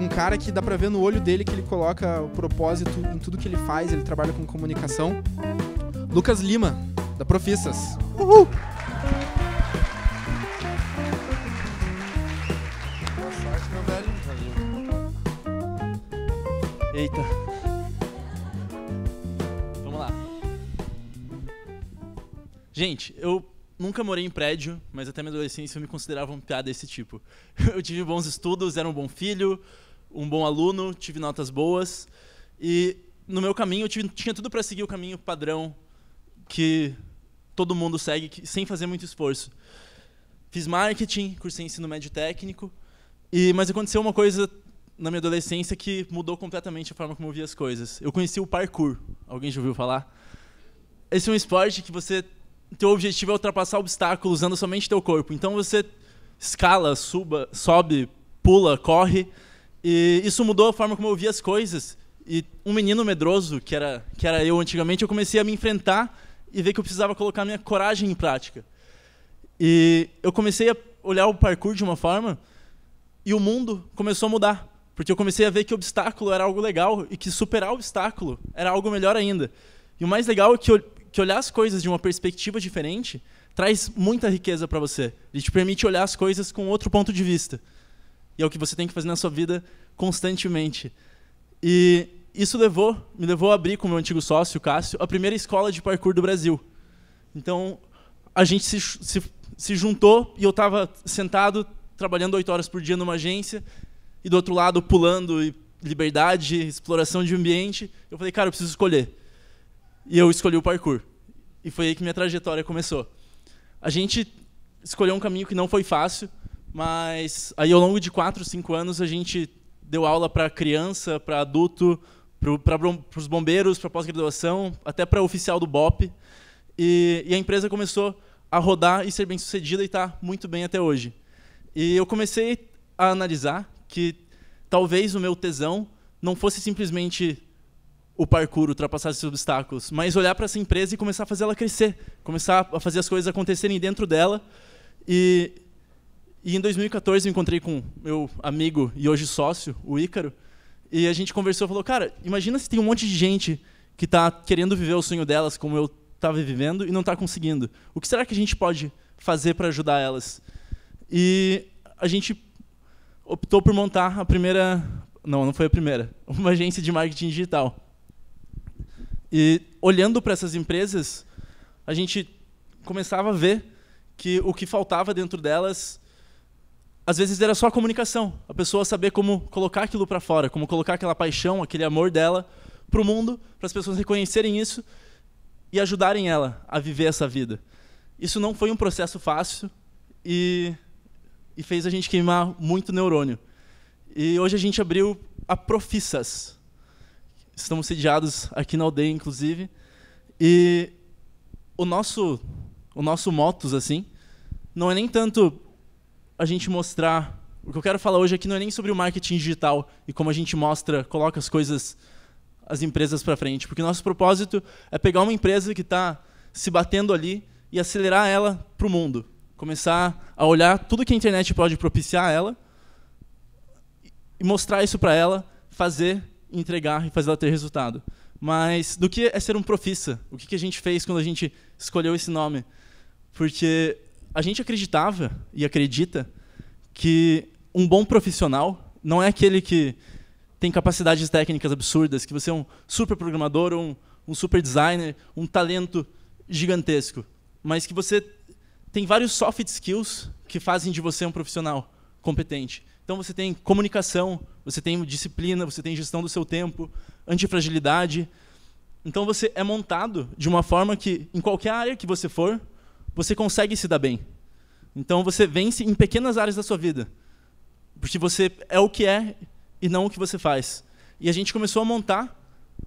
um cara que dá pra ver no olho dele que ele coloca o propósito em tudo que ele faz, ele trabalha com comunicação. Lucas Lima, da Profissas. Uhul! Eita. Vamos lá. Gente, eu nunca morei em prédio, mas até minha adolescência eu me considerava um piada desse tipo. Eu tive bons estudos, era um bom filho, um bom aluno, tive notas boas e no meu caminho eu tive, tinha tudo para seguir o caminho padrão que todo mundo segue que, sem fazer muito esforço. Fiz marketing, cursei ensino médio técnico, e, mas aconteceu uma coisa na minha adolescência que mudou completamente a forma como eu via as coisas. Eu conheci o parkour. Alguém já ouviu falar? Esse é um esporte que você teu objetivo é ultrapassar obstáculos usando somente teu corpo. Então você escala, suba, sobe, pula, corre e isso mudou a forma como eu via as coisas. E um menino medroso, que era, que era eu antigamente, eu comecei a me enfrentar e ver que eu precisava colocar minha coragem em prática. E eu comecei a olhar o parkour de uma forma e o mundo começou a mudar. Porque eu comecei a ver que obstáculo era algo legal e que superar o obstáculo era algo melhor ainda. E o mais legal é que, que olhar as coisas de uma perspectiva diferente traz muita riqueza para você. Ele te permite olhar as coisas com outro ponto de vista. E é o que você tem que fazer na sua vida constantemente. E isso levou, me levou a abrir com meu antigo sócio, Cássio, a primeira escola de parkour do Brasil. Então, a gente se, se, se juntou e eu estava sentado, trabalhando oito horas por dia numa agência, e do outro lado, pulando e liberdade, exploração de ambiente. Eu falei, cara, eu preciso escolher. E eu escolhi o parkour. E foi aí que minha trajetória começou. A gente escolheu um caminho que não foi fácil, mas aí ao longo de 4, 5 anos a gente deu aula para criança, para adulto, para os bombeiros, para pós-graduação, até para oficial do BOP. E, e, a empresa começou a rodar e ser bem sucedida e está muito bem até hoje. E eu comecei a analisar que talvez o meu tesão não fosse simplesmente o parkour, ultrapassar esses obstáculos, mas olhar para essa empresa e começar a fazer ela crescer, começar a fazer as coisas acontecerem dentro dela. E, e em 2014 eu encontrei com meu amigo e hoje sócio, o Ícaro, e a gente conversou e falou: "Cara, imagina se tem um monte de gente que está querendo viver o sonho delas como eu estava vivendo e não está conseguindo. O que será que a gente pode fazer para ajudar elas?" E a gente optou por montar a primeira, não, não foi a primeira, uma agência de marketing digital. E olhando para essas empresas, a gente começava a ver que o que faltava dentro delas às vezes era só a comunicação, a pessoa saber como colocar aquilo para fora, como colocar aquela paixão, aquele amor dela para o mundo, para as pessoas reconhecerem isso e ajudarem ela a viver essa vida. Isso não foi um processo fácil e, e fez a gente queimar muito neurônio. E hoje a gente abriu a Profissas. Estamos sediados aqui na aldeia, inclusive. E o nosso, o nosso motos assim, não é nem tanto a gente mostrar. O que eu quero falar hoje aqui é não é nem sobre o marketing digital e como a gente mostra, coloca as coisas, as empresas para frente. Porque nosso propósito é pegar uma empresa que está se batendo ali e acelerar ela para o mundo. Começar a olhar tudo que a internet pode propiciar a ela e mostrar isso para ela, fazer, entregar e fazer ela ter resultado. Mas do que é ser um profissa? O que, que a gente fez quando a gente escolheu esse nome? Porque a gente acreditava e acredita que um bom profissional não é aquele que tem capacidades técnicas absurdas, que você é um super programador um, um super designer, um talento gigantesco, mas que você tem vários soft skills que fazem de você um profissional competente. Então você tem comunicação, você tem disciplina, você tem gestão do seu tempo, antifragilidade. Então você é montado de uma forma que em qualquer área que você for, você consegue se dar bem. Então você vence em pequenas áreas da sua vida. Porque você é o que é e não o que você faz. E a gente começou a montar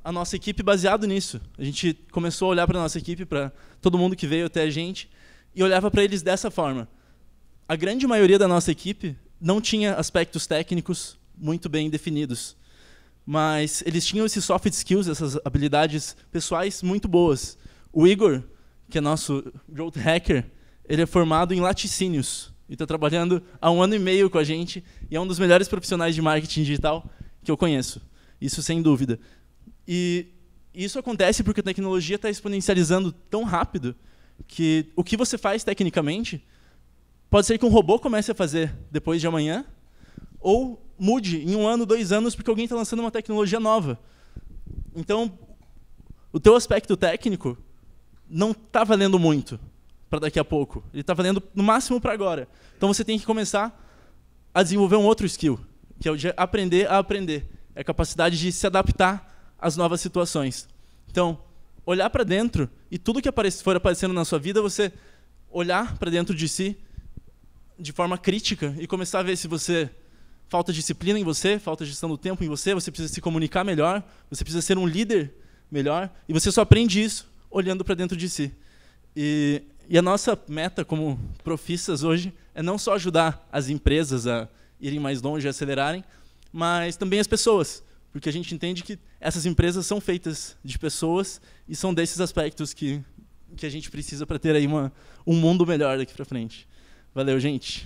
a nossa equipe baseado nisso. A gente começou a olhar para a nossa equipe, para todo mundo que veio até a gente, e olhava para eles dessa forma. A grande maioria da nossa equipe não tinha aspectos técnicos muito bem definidos, mas eles tinham esses soft skills, essas habilidades pessoais muito boas. O Igor que é nosso growth hacker, ele é formado em laticínios e está trabalhando há um ano e meio com a gente e é um dos melhores profissionais de marketing digital que eu conheço. Isso sem dúvida. E isso acontece porque a tecnologia está exponencializando tão rápido que o que você faz tecnicamente pode ser que um robô comece a fazer depois de amanhã ou mude em um ano, dois anos, porque alguém está lançando uma tecnologia nova. Então, o teu aspecto técnico não está valendo muito para daqui a pouco. Ele está valendo no máximo para agora. Então você tem que começar a desenvolver um outro skill, que é o de aprender a aprender. É a capacidade de se adaptar às novas situações. Então, olhar para dentro e tudo que for aparecendo na sua vida, você olhar para dentro de si de forma crítica e começar a ver se você falta disciplina em você, falta gestão do tempo em você, você precisa se comunicar melhor, você precisa ser um líder melhor, e você só aprende isso olhando para dentro de si. E, e, a nossa meta como profissas hoje é não só ajudar as empresas a irem mais longe, a acelerarem, mas também as pessoas, porque a gente entende que essas empresas são feitas de pessoas e são desses aspectos que, que a gente precisa para ter aí uma, um mundo melhor daqui para frente. Valeu, gente.